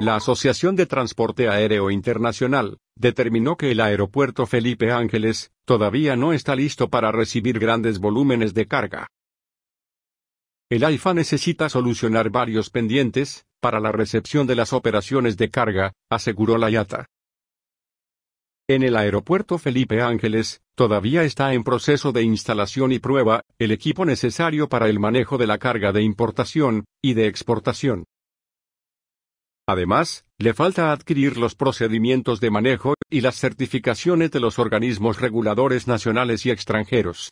La Asociación de Transporte Aéreo Internacional determinó que el aeropuerto Felipe Ángeles todavía no está listo para recibir grandes volúmenes de carga. El AIFA necesita solucionar varios pendientes para la recepción de las operaciones de carga, aseguró la IATA. En el aeropuerto Felipe Ángeles, todavía está en proceso de instalación y prueba, el equipo necesario para el manejo de la carga de importación y de exportación. Además, le falta adquirir los procedimientos de manejo y las certificaciones de los organismos reguladores nacionales y extranjeros.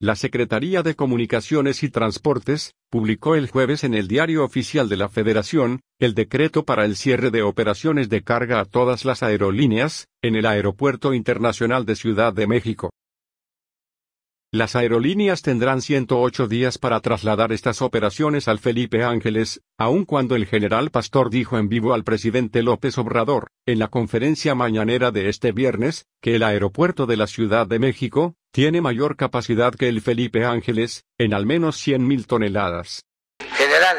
La Secretaría de Comunicaciones y Transportes publicó el jueves en el Diario Oficial de la Federación el decreto para el cierre de operaciones de carga a todas las aerolíneas en el Aeropuerto Internacional de Ciudad de México. Las aerolíneas tendrán 108 días para trasladar estas operaciones al Felipe Ángeles, aun cuando el general Pastor dijo en vivo al presidente López Obrador, en la conferencia mañanera de este viernes, que el aeropuerto de la Ciudad de México, tiene mayor capacidad que el Felipe Ángeles, en al menos mil toneladas. General,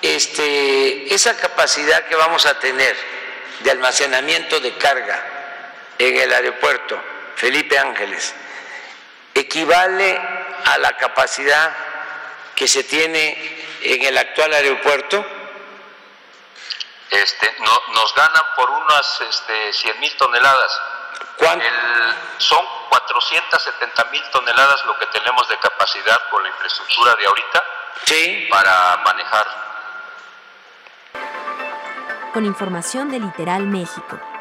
este, esa capacidad que vamos a tener de almacenamiento de carga en el aeropuerto Felipe Ángeles, equivale a la capacidad que se tiene en el actual aeropuerto? Este, nos ganan por unas este, 100 mil toneladas. son 470 mil toneladas lo que tenemos de capacidad con la infraestructura de ahorita ¿Sí? para manejar. Con información de Literal México.